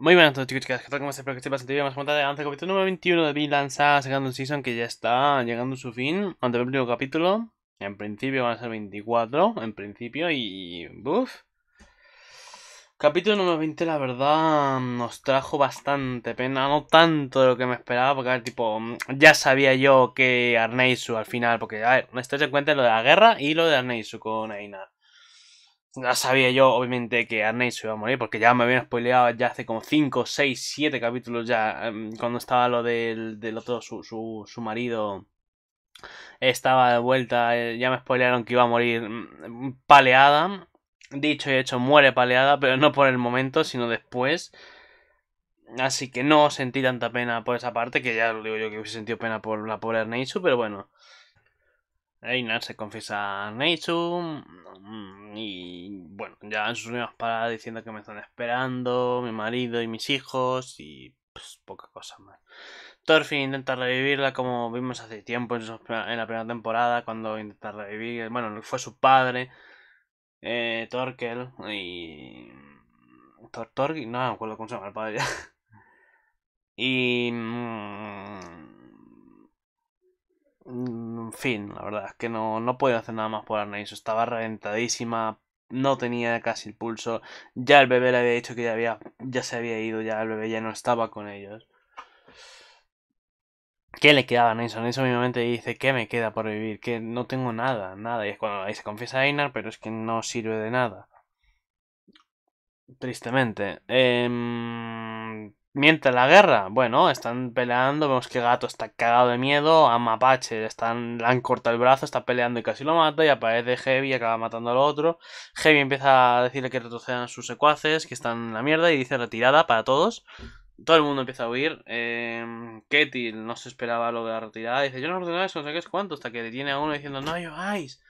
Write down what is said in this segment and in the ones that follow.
Muy buenas a todos chicos, chicas, ¿qué tal? ¿Cómo estáis? Espero que estéis bastante bien. Vamos a contar de capítulo número 21 de lanzada sacando el season que ya está llegando a su fin. ante el último capítulo, en principio van a ser 24, en principio, y... ¡Buf! Capítulo número 20, la verdad, nos trajo bastante pena, no tanto de lo que me esperaba, porque, a tipo, ya sabía yo que Arneisu al final, porque, a ver, no estoy en cuenta lo de la guerra y lo de Arneisu con Einar. Ya sabía yo, obviamente, que Arneisu iba a morir, porque ya me habían spoileado ya hace como 5, 6, 7 capítulos ya, em, cuando estaba lo del, del otro, su, su, su marido estaba de vuelta, eh, ya me spoilearon que iba a morir mm, paleada. Dicho y hecho, muere paleada, pero no por el momento, sino después. Así que no sentí tanta pena por esa parte, que ya lo digo yo que hubiese sentido pena por la pobre Arneisu, pero bueno. Einar se confiesa a Neitsu mm, y bueno, ya en sus mismas palabras diciendo que me están esperando, mi marido y mis hijos y pues poca cosa más. Thorfinn intenta revivirla como vimos hace tiempo en, la primera temporada cuando intenta revivir, bueno, fue su padre, eh, Torkel y... no me acuerdo cómo se llama el padre ya. Y... Mm, fin, la verdad es que no, no podía hacer nada más por Arnaiso. Estaba reventadísima, no tenía casi el pulso. Ya el bebé le había dicho que ya, había, ya se había ido, ya el bebé ya no estaba con ellos. ¿Qué le quedaba a eso obviamente dice, ¿qué me queda por vivir? Que no tengo nada, nada. Y es cuando ahí se confiesa a pero es que no sirve de nada. Tristemente. Em, Mientras la guerra, bueno, están peleando, vemos que Gato está cagado de miedo, a Mapache están, le han cortado el brazo, está peleando y casi lo mata, y aparece Heavy y acaba matando al otro. Heavy empieza a decirle que retrocedan sus secuaces, que están en la mierda, y dice retirada para todos. Todo el mundo empieza a huir. Eh, no se esperaba lo de la retirada, dice yo no ordeno eso, no sé qué es cuánto, hasta que detiene a uno diciendo no lleváis,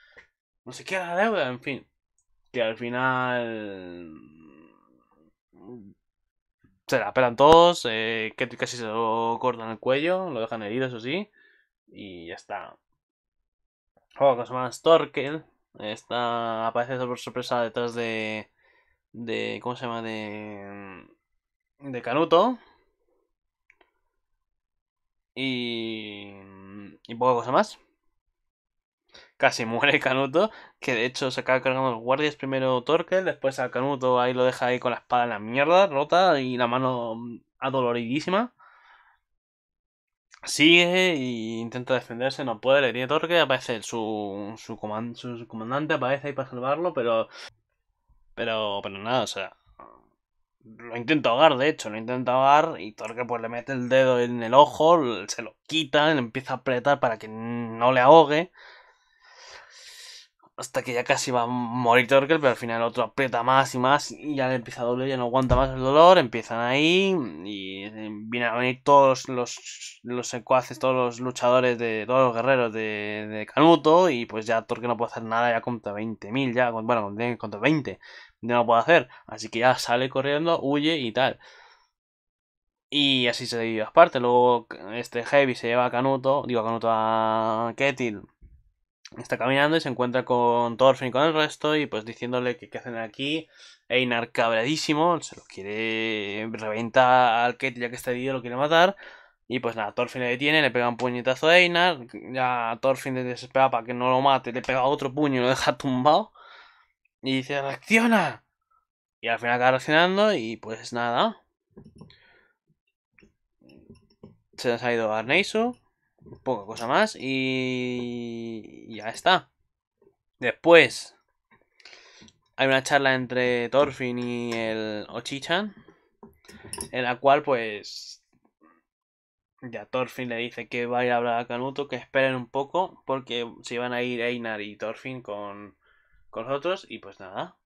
no sé qué la deuda, en fin. Que al final se la pelan todos, eh, casi se lo cortan el cuello, lo dejan herido, eso sí, y ya está. Juego cosa más, Torkel. está, aparece por sorpresa detrás de, de, ¿cómo se llama? De, de Canuto. Y, y poca cosa más casi muere Canuto, que de hecho se acaba cargando los guardias, primero Torque después a Canuto ahí lo deja ahí con la espada en la mierda, rota y la mano mm, adoloridísima. Sigue e intenta defenderse, no puede, le tiene Torque aparece su, su, comandante, aparece ahí para salvarlo, pero... Pero, pero nada, o sea, lo intenta ahogar, de hecho, lo intenta ahogar y Torque pues le mete el dedo en el ojo, se lo quita, empieza a apretar para que no le ahogue hasta que ya casi va a morir Torkel, pero al final otro aprieta más y más y ya le empieza a doler, ya no aguanta más el dolor, empiezan ahí y eh, vienen a venir todos los, los secuaces, todos los luchadores, de todos los guerreros de, de Canuto y pues ya Torque no puede hacer nada, ya contra 20.000, ya, bueno, contra 20, ya no puede hacer, así que ya sale corriendo, huye y tal. Y así se divide las luego este Heavy se lleva a Canuto, digo a Canuto a Ketil está caminando y se encuentra con Thorfinn y con el resto y pues diciéndole que qué hacen aquí. Einar cabradísimo, se lo quiere reventar al Kate ya que está herido, lo quiere matar. Y pues nada, Thorfinn le detiene, le pega un puñetazo a Einar, ya Thorfinn desespera para que no lo mate, le pega otro puño y lo deja tumbado. Y dice, reacciona. Y al final acaba reaccionando y pues nada. Se ha ido Arneisu. Poca cosa más y ya está. Después hay una charla entre Thorfinn y el Ochichan en la cual pues ya Thorfinn le dice que vaya a hablar a Canuto, que esperen un poco porque se van a ir Einar y Thorfinn con, con los otros y pues nada.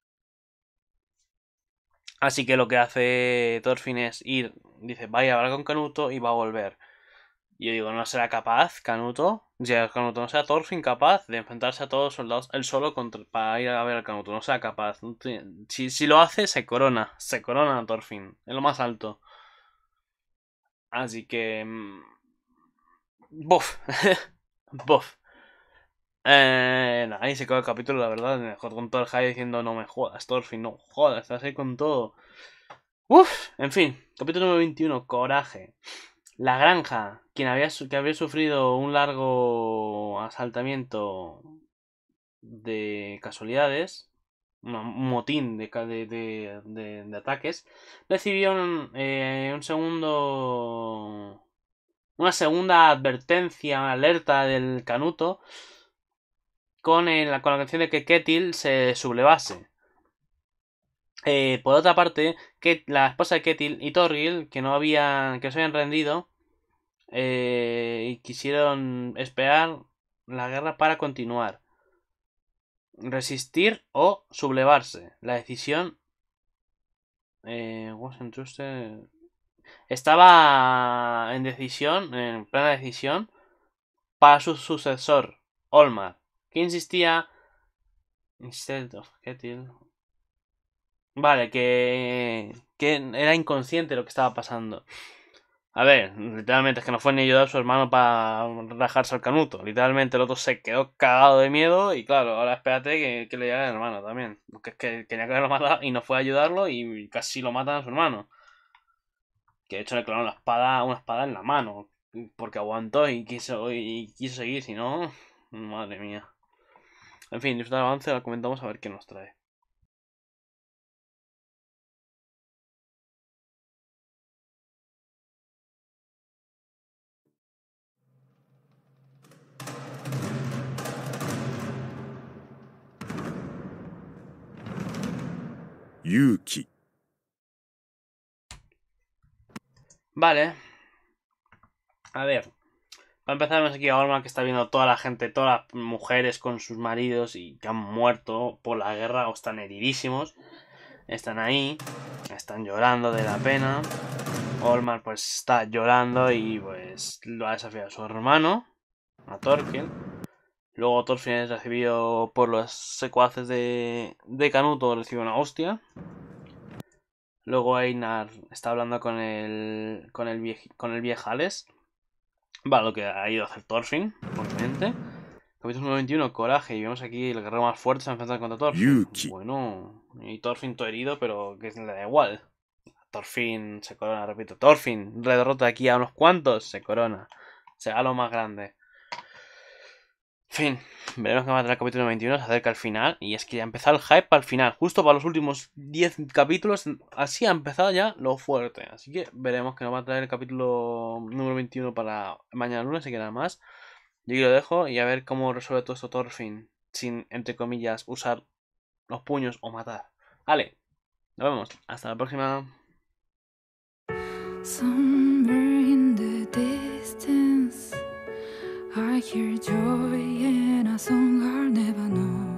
Así que lo que hace Thorfinn es ir, dice, vaya a hablar con Canuto y va a volver. Yo digo, no será capaz Canuto, ya Canuto no será Thorfinn capaz de enfrentarse a todos los soldados él solo contra, para ir a ver a Canuto, no será capaz. Si, si lo hace, se corona, se corona a Thorfinn, es lo más alto. Así que... Mm, ¡Buf! ¡Buf! Eh, ahí se acaba el capítulo, la verdad. Mejor con todo el high diciendo no me jodas, Thorfinn, no jodas, estás ahí con todo. Uf, en fin, capítulo número 21, coraje. La granja, quien había, que había sufrido un largo asaltamiento de casualidades, un motín de, ataques, recibió eh, un segundo. Una segunda advertencia, alerta del Canuto con, la intención de que Ketil se sublevase. Eh, por otra parte, que la esposa de Ketil y Torgil, que no habían, que se habían rendido, eh, y quisieron esperar la guerra para continuar. Resistir o sublevarse. La decisión eh, estaba en decisión, en plena decisión, para su sucesor, Olmar, que insistía, instead Ketil, Vale, que, era inconsciente lo que estaba pasando. A ver, literalmente es que no fue ni ayudar a su hermano para rajarse al canuto. Literalmente el otro se quedó cagado de miedo y claro, ahora espérate que, que le llegue al hermano también. Porque es que tenía que haberlo matado y no fue a ayudarlo y casi lo matan a su hermano. Que de hecho le clavaron la espada, una espada en la mano. Porque aguantó y quiso, y quiso seguir, si no... Madre mía. En fin, disfrutar avance, la comentamos a ver qué nos trae. Yuki. Vale. A ver. Para empezar, aquí a Olmar que está viendo toda la gente, todas las mujeres con sus maridos y que han muerto por la guerra o están heridísimos. Están ahí, están llorando de la pena. Olmar pues está llorando y pues lo ha desafiado a su hermano, a Torkel. Luego Thorfinn es recibido por los secuaces de, de Canuto, recibe una hostia. Luego Einar está hablando con el, con el, con el viejales. Va, lo que ha ido a hacer Thorfinn, obviamente. Capítulo 91, Coraje. Y vemos aquí el guerrero más fuerte se enfrenta contra Thorfinn. Bueno, y Thorfinn todo herido, pero que le da igual. Thorfinn se corona, repito. Thorfinn derrota aquí a unos cuantos, se corona. Se da lo más grande. Fin, veremos que va a traer el capítulo 21 se acerca al final, y es que ya ha empezado el hype al final, justo para los últimos 10 capítulos, así ha empezado ya lo fuerte, así que veremos que nos va a traer el capítulo número 21 para mañana lunes, y queda más, yo aquí lo dejo y a ver cómo resuelve todo esto Thorfinn, sin, entre comillas, usar los puños o matar. Vale, nos vemos, hasta la próxima. I hear joy in a song I'll never know.